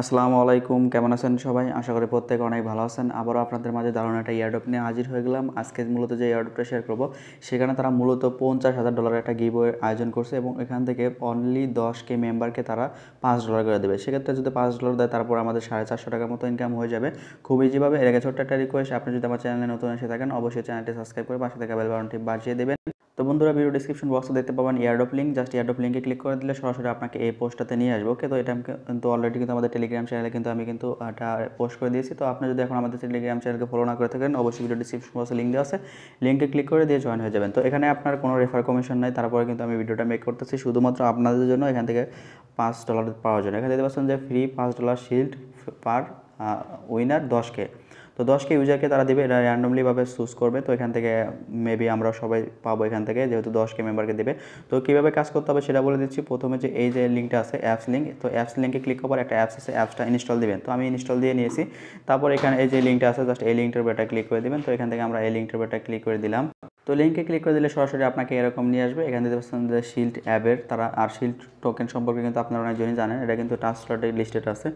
আসসালামু আলাইকুম কেমন আছেন সবাই আশা করি প্রত্যেকে অনেক ভালো আছেন আবারও আপনাদের মাঝে দারুণ একটা ইয়ারডপ নিয়ে হাজির হয়ে গেলাম আজকে মূলত যে ইয়ারডপটা শেয়ার করবো সেখানে তারা মূলত পঞ্চাশ হাজার ডলারের একটা গিবয়ের আয়োজন করছে এবং এখান থেকে অনলি দশকে মেম্বারকে তারা পাঁচ ডলার করে দেবে সেক্ষেত্রে যদি পাঁচ ডলার দেয় তারপর আমাদের সাড়ে চারশো টাকার মতো ইনকাম হয়ে যাবে খুব ইজিভাবে এর আগে ছোট্ট একটা রিকোয়েস্ট আপনি যদি আমার চ্যানেলে নতুন এসে থাকেন অবশ্যই চ্যানেলটি সাবস্ক্রাইব করে পাশে থাকা বেল বাটনটি বাজিয়ে দেবেন বন্ধুরা ভিডিও ডিসক্রিপশন বক্সে দেখতে পাবেন ইয়ারডপ লিঙ্ক জাস্ট ইয়ারডপ লিঙ্কে ক্লিক করে দিলে সরাসরি আপনাকে এই পোস্টটাতে নিয়ে আসবো ওকে তো এটা কিন্তু অলরেডি কিন্তু আমাদের টেলিগ্রাম চ্যানেলে কিন্তু আমি কিন্তু এটা পোস্ট করে দিয়েছি তো আপনি যদি এখন আমাদের টেলিগ্রাম চ্যানেলকে ফলো না করে থাকেন অবশ্যই ভিডিও ডিসক্রিপশন বক্সে লিঙ্ক দেওয়া আছে লিঙ্কে ক্লিক করে দিয়ে জয়েন হয়ে যাবেন তো এখানে আপনার কোনো রেফার কমিশন নাই তারপরে কিন্তু আমি ভিডিওটা মেক করতেছি শুধুমাত্র আপনাদের জন্য এখান থেকে পাঁচ ডলার পাওয়ার জন্য এখানে দেখতে পাচ্ছেন যে ফ্রি পাঁচ ডলার শিল্ড পার উইনার দশকে তো দশকে ইউজারকে তারা দেবে এটা র্যান্ডমলিভাবে চুজ করবে তো এখান থেকে মেবি আমরা সবাই পাবো এখান থেকে যেহেতু দশকে মেম্বারকে দেবে তো কীভাবে কাজ করতে হবে সেটা বলে দিচ্ছি প্রথমে যে এই যে লিঙ্কটা আছে অ্যাপস লিঙ্ক তো অ্যাপস লিঙ্কে ক্লিক করার একটা অ্যাপস আছে অ্যাপসটা ইনস্টল দেবেন তো আমি ইনস্টল দিয়ে নিয়েছি তারপর এখানে এই যে লিঙ্কটা আছে জাস্ট এই লিঙ্কটার বেটা ক্লিক করে দেবেন তো এখান থেকে আমরা এই লিঙ্কটার বেটা ক্লিক করে দিলাম তো লিঙ্কে ক্লিক করে দিলে সরাসরি আপনাকে এরকম নিয়ে আসবে এখানে দেখতে পাচ্ছেন যে শিল্ড অ্যাপের তারা আর শিল্ড টোকেন সম্পর্কে কিন্তু আপনারা অনেকজনই জানেন এটা কিন্তু টাস্ক লিস্টেড আছে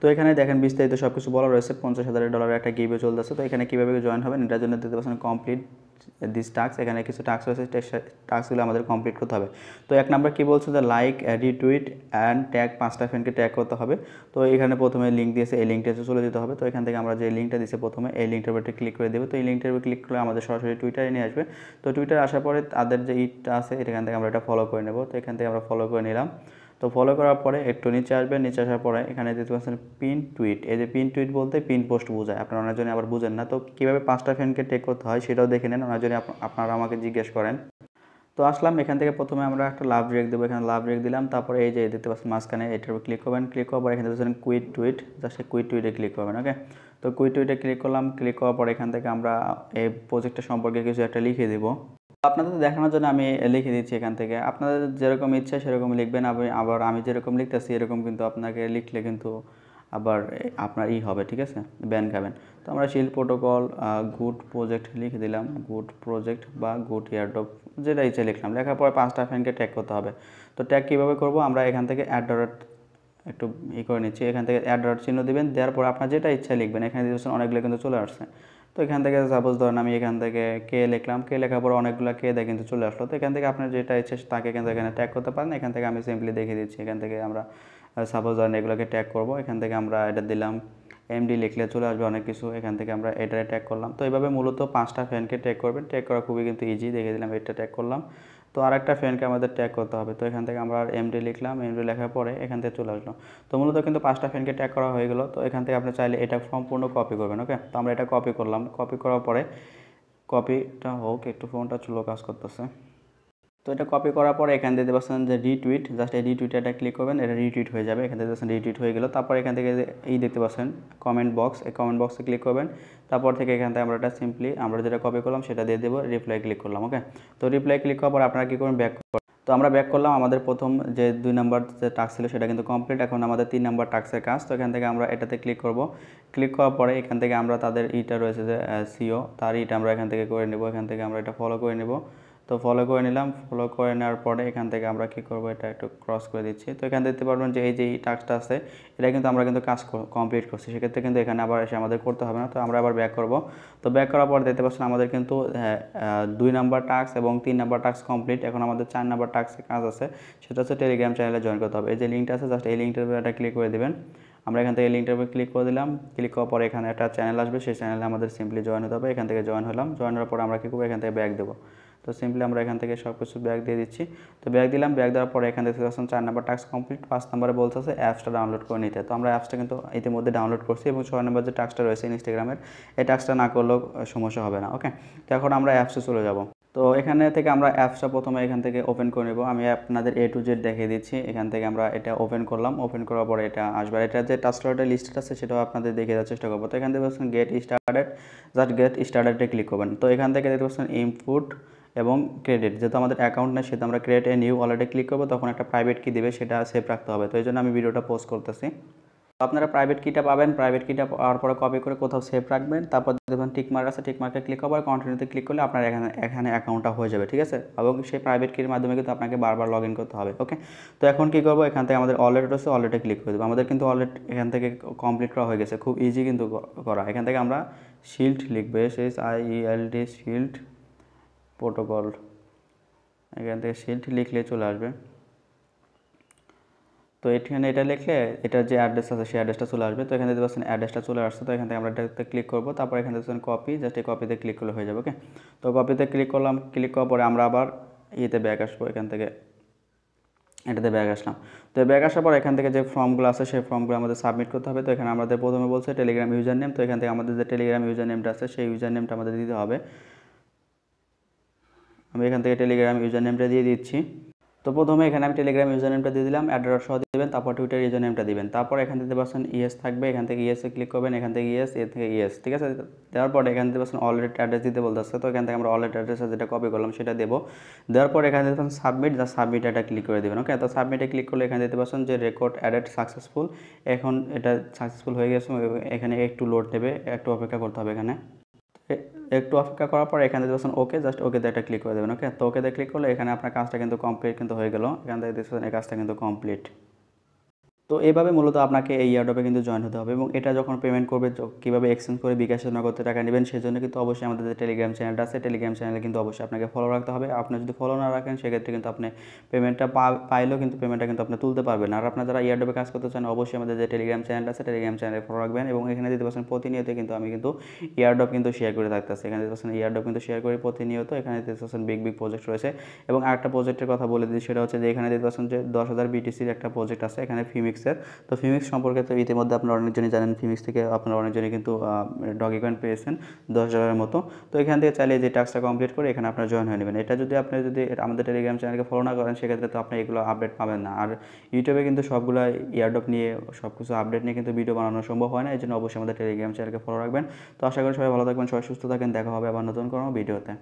তো এখানে দেখেন বিস্তারিত সব কিছু বলা রয়েছে পঞ্চাশ হাজার ডলার একটা গিভে চলতেছে তো এখানে কীভাবে জয়েন হবেন এটার জন্য দিতে পারছেন কমপ্লিট দিস টাস্ক এখানে কিছু টাস্ক রয়েছে টাস্কগুলো আমাদের কমপ্লিট করতে হবে তো এক নাম্বার কী বলছে যে লাইক রিটুইট অ্যান্ড ট্যাগ পাঁচটা ফ্রেন্ডকে ট্যাগ করতে হবে তো এখানে প্রথমে লিঙ্ক দিয়েছে এই লিঙ্কটাতে চলে যেতে হবে তো এখান থেকে আমরা যে লিঙ্কটা দিয়েছি প্রথমে এই লিঙ্কটার উপরে ক্লিক করে দেবো তো এই লিঙ্কটার উপরে ক্লিক করলে আমাদের সরাসরি টুইটারে নিয়ে আসবে তো টুইটার আসার পরে তাদের যে ইটটা আছে এখান থেকে আমরা এটা ফলো করে নেব তো এখান থেকে আমরা ফলো করে নিলাম তো ফলো করার পরে একটু নিচে আসবেন নিচে আসার পরে এখানে দেখতে পাচ্ছেন পিন টুইট এই যে পিন টুইট বলতে পিন পোস্ট বোঝায় আপনারা অনেকজনে আবার বুঝেন না তো কীভাবে পাঁচটা ফ্যানকে টেক করতে হয় সেটাও দেখে নেন অনেকজনে আপনারা আমাকে জিজ্ঞেস করেন তো আসলাম এখান থেকে প্রথমে আমরা একটা লাভ রেক দেবো এখানে লাভ রেক দিলাম তারপরে এই যে দেখতে পাচ্ছেন মাঝখানে এটার উপর ক্লিক করবেন ক্লিক করার পর এখানে দেখতে পাচ্ছেন কুইট টুইট জাস্ট কুইট টুইটে ক্লিক করবেন ওকে তো কুইট টুইটে ক্লিক করলাম ক্লিক করার পর এখান থেকে আমরা এই প্রজেক্টটা সম্পর্কে কিছু একটা লিখে দেবো আপনাদের দেখানোর জন্য আমি লিখে দিচ্ছি এখান থেকে আপনাদের যেরকম ইচ্ছা সেরকম লিখবেন আমি আবার আমি যেরকম লিখতেছি এরকম কিন্তু আপনাকে লিখলে কিন্তু আবার আপনার ই হবে ঠিক আছে ব্যান খাবেন তো আমরা শিল প্রোটোকল গুড প্রজেক্ট লিখে দিলাম গুড প্রজেক্ট বা গুড ইয়ারডপ যেটা ইচ্ছে লিখলাম লেখার পরে পাঁচটা ফ্যানকে ট্যাগ করতে হবে তো ট্যাগ কীভাবে করব আমরা এখান থেকে অ্যাট একটু ই করে নিচ্ছি এখান থেকে অ্যাট চিহ্ন দেবেন দেওয়ার পর আপনার যেটা ইচ্ছা লিখবেন এখানে দিয়েছেন অনেকগুলো কিন্তু চলে আসছে তো এখান থেকে সাপোজ ধরেন আমি এখান থেকে কে লিখলাম কে লেখার পর অনেকগুলো কে দেয় কিন্তু চলে আসলো তো এখান থেকে আপনার যেটা ইচ্ছে তাকে কিন্তু এখানে ট্যাগ করতে পারেন এখান থেকে আমি সিম্পলি দেখিয়ে দিচ্ছি এখান থেকে আমরা সাপোজ ধরেন এগুলোকে ট্যাগ করবো এখান থেকে আমরা এটা দিলাম এমডি লিখলে চলে আসবে অনেক কিছু এখান থেকে আমরা এটারে ট্যাগ করলাম তো এইভাবে মূলত পাঁচটা ফ্যানকে ট্যাগ করবেন ট্যাগ করা খুবই কিন্তু ইজি দেখে দিলাম এটা ট্যাগ করলাম তো আরেকটা ফ্যানকে আমাদের ট্যাগ করতে হবে তো এখান থেকে আমরা এমডি লিখলাম এমডি লেখার পরে এখান থেকে চলে আসলাম তো মূলত কিন্তু পাঁচটা ফ্যানকে ট্যাগ করা হয়ে গেলো তো এখান থেকে আপনি চাইলে এটা সম্পূর্ণ কপি করবেন ওকে তো আমরা এটা কপি করলাম কপি করার পরে কপিটা হোক একটু ফোনটা চুলো কাজ করতেছে তো এটা কপি করার পর এখান থেকে পাচ্ছেন যে রিটুইট জাস্ট এই রিটুইটে এটা ক্লিক করবেন এটা রিটুইট হয়ে যাবে এখান থেকে পাচ্ছেন রিটুইট হয়ে গেল তারপর এখান থেকে এই দেখতে পাচ্ছেন কমেন্ট বক্স এই কমেন্ট বক্সে ক্লিক করবেন তারপর থেকে এখান থেকে আমরা এটা সিম্পলি আমরা যেটা কপি করলাম সেটা দিয়ে দেবো রিপ্লাই ক্লিক করলাম ওকে তো রিপ্লাই ক্লিক করার পর আপনারা কী করবেন ব্যাক তো আমরা ব্যাক করলাম আমাদের প্রথম যে দুই নাম্বার যে টাস্ক ছিল সেটা কিন্তু কমপ্লিট এখন আমাদের তিন নাম্বার টাস্কের কাজ তো এখান থেকে আমরা এটাতে ক্লিক করব ক্লিক করার পরে এখান থেকে আমরা তাদের ইটা রয়েছে যে সিও তার ইটা আমরা এখান থেকে করে নেব এখান থেকে আমরা এটা ফলো করে নেব তো ফলো করে নিলাম ফলো করে নেওয়ার পরে এখান থেকে আমরা কি করব এটা একটু ক্রস করে দিচ্ছি তো এখানে দেখতে পারবেন যে এই যে টাস্কটা আছে এটা কিন্তু আমরা কিন্তু কাজ কমপ্লিট করছি সেক্ষেত্রে কিন্তু এখানে আবার এসে আমাদের করতে হবে না তো আমরা আবার ব্যাক করব তো ব্যাক করার পর দেখতে পাচ্ছেন আমাদের কিন্তু হ্যাঁ, দুই নাম্বার টাস্ক এবং তিন নাম্বার টাস্ক কমপ্লিট এখন আমাদের চার নাম্বার টাস্কের কাজ আছে সেটা হচ্ছে টেলিগ্রাম চ্যানেলে জয়েন করতে হবে এই যে লিঙ্কটা আছে জাস্ট এই লিঙ্কটার উপরে একটা ক্লিক করে দেবেন আমরা এখান থেকে লিঙ্কটার উপর ক্লিক করে দিলাম ক্লিক করার পরে এখানে একটা চ্যানেল আসবে সেই চ্যানেলে আমাদের সিম্পলি জয়েন হতে হবে এখান থেকে জয়েন হলাম জয়েন হওয়ার পর আমরা কী করবো এখান থেকে ব্যাক দেবো তো সিম্পলি আমরা এখান থেকে সব কিছু ব্যাগ দিয়ে দিচ্ছি তো ব্যাগ দিলাম ব্যাগ দেওয়ার পরে এখান থেকে দেখতে চার নাম্বার টাস্ক কমপ্লিট পাঁচ নাম্বারে বলতেছে অ্যাপসটা ডাউনলোড করে নিতে তো আমরা অ্যাপসটা কিন্তু ইতিমধ্যে ডাউনলোড করছি এবং ছয় নাম্বার যে টাস্কটা রয়েছে ইনস্টাগ্রামের এই টাস্কটা না করলেও সমস্যা হবে না ওকে তো এখন আমরা অ্যাপসে চলে যাব তো এখানে থেকে আমরা অ্যাপসটা প্রথমে এখান থেকে ওপেন করে নেব আমি আপনাদের এ টু জেড দেখিয়ে দিচ্ছি এখান থেকে আমরা এটা ওপেন করলাম ওপেন করার পরে এটা আসবে এটা যে টাস্কটা লিস্টটা আছে সেটাও আপনাদের দেখে দেওয়ার চেষ্টা করবো তো এখান থেকে গেট স্টার্টেড জাস্ট গেট স্টার্টেডে ক্লিক করবেন তো এখান থেকে দেখতে পাচ্ছেন ইনপুট এবং ক্রেডিট যেহেতু আমাদের অ্যাকাউন্ট নেই সেহেতু আমরা ক্রিয়েট এ নিউ ওয়ালেটে ক্লিক করবো তখন একটা প্রাইভেট কী দেবে সেটা সেভ রাখতে হবে তো এই জন্য আমি ভিডিওটা পোস্ট করতেছি আপনারা প্রাইভেট কিটা পাবেন প্রাইভেট কিটা পাওয়ার পরে কপি করে কোথাও সেভ রাখবেন তারপর দেখবেন টিকমার্ক আছে টিকমার্কে ক্লিক করবো কন্টিনিউতে ক্লিক করলে আপনার এখানে এখানে অ্যাকাউন্টটা হয়ে যাবে ঠিক আছে এবং সেই প্রাইভেট কির মাধ্যমে কিন্তু আপনাকে বারবার লগ করতে হবে ওকে তো এখন কী করবো এখান থেকে আমাদের অলরেড রয়েছে অলরেডে ক্লিক করে দেবো আমাদের কিন্তু অলরেড এখান থেকে কমপ্লিট করা হয়ে গেছে খুব ইজি কিন্তু করা এখান থেকে আমরা শিল্ড লিখবে S S I E L D shield protocol এখান থেকে শিল্ড লিখলে চলে আসবে তো এখানে এটা লিখলে এটার যে অ্যাড্রেস আছে সেই অ্যাড্রেসটা চলে আসবে তো এখানে দেখতে পাচ্ছেন অ্যাড্রেসটা চলে আসছে তো এখান থেকে আমরা এটাতে ক্লিক করবো তারপর এখানে দেখতে কপি জাস্ট এই কপিতে ক্লিক করলে হয়ে যাবে ওকে তো কপিতে ক্লিক করলাম ক্লিক করার পরে আমরা আবার ইয়েতে ব্যাগ আসবো এখান থেকে এটাতে ব্যাগ আসলাম তো ব্যাগ আসার পর এখান থেকে যে ফর্মগুলো আছে সেই ফর্মগুলো আমাদের সাবমিট করতে হবে তো এখানে আমাদের প্রথমে বলছে টেলিগ্রাম ইউজার নেম তো এখান থেকে আমাদের যে টেলিগ্রাম ইউজার নেমটা আছে সেই ইউজার নেমটা আমাদের দিতে হবে আমি এখান থেকে টেলিগ্রাম ইউজার নেমটা দিয়ে দিচ্ছি তো প্রথমে এখানে আমি টেলিগ্রাম ইউজার নেমটা দিয়ে দিলাম অ্যাড্রেস সহ দেবেন তারপর টুইটার ইউজার নেমটা দিবেন তারপর এখান থেকে পারছেন ইএস থাকবে এখান থেকে ইএসে ক্লিক করবেন এখান থেকে ইএস এ থেকে ইএস ঠিক আছে দেওয়ার পর এখান থেকে পারছেন অলরেডি অ্যাড্রেস দিতে আসছে তো এখান থেকে আমরা অলরেডি অ্যাড্রেসে যেটা কপি করলাম সেটা দেবো দেওয়ার পর এখান থেকে সাবমিট যা সাবমিট এটা ক্লিক করে দেবেন ওকে তো সাবমিটে ক্লিক করলে এখানে দিতে পারছেন যে রেকর্ড অ্যাডেড সাকসেসফুল এখন এটা সাকসেসফুল হয়ে গেছে এখানে একটু লোড নেবে একটু অপেক্ষা করতে হবে এখানে একটু অপেক্ষা করার পর এখানে দেখছেন ওকে জাস্ট ওকে একটা ক্লিক করে দেবেন ওকে তো ওকে ওকেতে ক্লিক করলে এখানে আপনার কাজটা কিন্তু কমপ্লিট কিন্তু হয়ে গেল এখান থেকে দেখছেন এই কাজটা কিন্তু কমপ্লিট তো এইভাবে মূলত আপনাকে এই ইয়ারডপে কিন্তু জয়েন হতে হবে এবং এটা যখন পেমেন্ট করবে কীভাবে এক্সচেঞ্জ করে বিকাশের নগদে টাকা নেবেন সেজন্য কিন্তু অবশ্যই আমাদের টেলিগ্রাম চ্যানেলটা আছে টেলিগ্রাম চ্যানেলে কিন্তু অবশ্যই আপনাকে ফলো রাখতে হবে আপনি যদি ফলো না রাখেন সেক্ষেত্রে কিন্তু আপনি পেমেন্টটা পাইলেও কিন্তু পেমেন্টটা কিন্তু আপনি তুলতে পারবেন আর আপনার যারা ইয়ারডপে কাজ করতে চান অবশ্যই আমাদের যে টেলিগ্রাম চ্যানেল আছে টেলিগ্রাম চ্যানেলে ফলো রাখবেন এবং এখানে দিতে পারছেন প্রতিনিয়ত কিন্তু আমি কিন্তু ইয়ারডপ কিন্তু শেয়ার করে থাকতেছি এখানে দিতে পারছেন ইয়ারডপ কিন্তু শেয়ার করে প্রতিনিয়ত এখানে দিতে পারছেন বিগ বিগ প্রজেক্ট রয়েছে এবং আরেকটা প্রজেক্টের কথা বলে দিই সেটা হচ্ছে যে এখানে দিতে পারছেন যে দশ হাজার বিটিসির একটা প্রজেক্ট আছে এখানে ফিমিক ফিমিক্সের তো ফিমিক্স সম্পর্কে তো ইতিমধ্যে আপনারা অনেকজনই জানেন ফিমিক্স থেকে আপনারা অনেকজনই কিন্তু ডগি কয়েন পেয়েছেন দশ ডলারের মতো তো এখান থেকে চাইলে যে টাস্কটা কমপ্লিট করে এখানে আপনারা জয়েন হয়ে নেবেন এটা যদি আপনি যদি আমাদের টেলিগ্রাম চ্যানেলকে ফলো না করেন সেক্ষেত্রে তো আপনি এগুলো আপডেট পাবেন না আর ইউটিউবে কিন্তু সবগুলো ইয়ারডপ নিয়ে সব কিছু আপডেট নিয়ে কিন্তু ভিডিও বানানো সম্ভব হয় না এই জন্য অবশ্যই আমাদের টেলিগ্রাম চ্যানেলকে ফলো রাখবেন তো আশা করি সবাই ভালো থাকবেন সবাই সুস্থ থাকেন দেখা হবে আবার নতুন কোনো ভিডিওতে